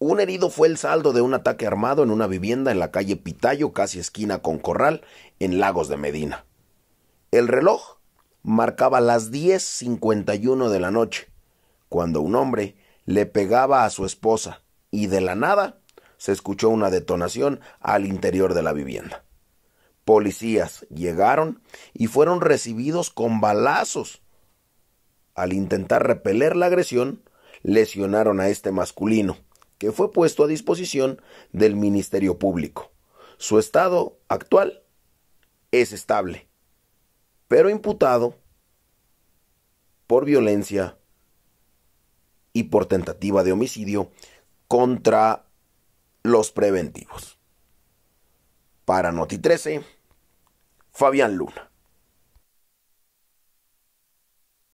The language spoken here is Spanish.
Un herido fue el saldo de un ataque armado en una vivienda en la calle Pitayo, casi esquina con Corral, en Lagos de Medina. El reloj marcaba las 10.51 de la noche, cuando un hombre le pegaba a su esposa y de la nada se escuchó una detonación al interior de la vivienda. Policías llegaron y fueron recibidos con balazos. Al intentar repeler la agresión, lesionaron a este masculino, que fue puesto a disposición del Ministerio Público. Su estado actual es estable, pero imputado por violencia y por tentativa de homicidio contra los preventivos. Para Noti 13, Fabián Luna.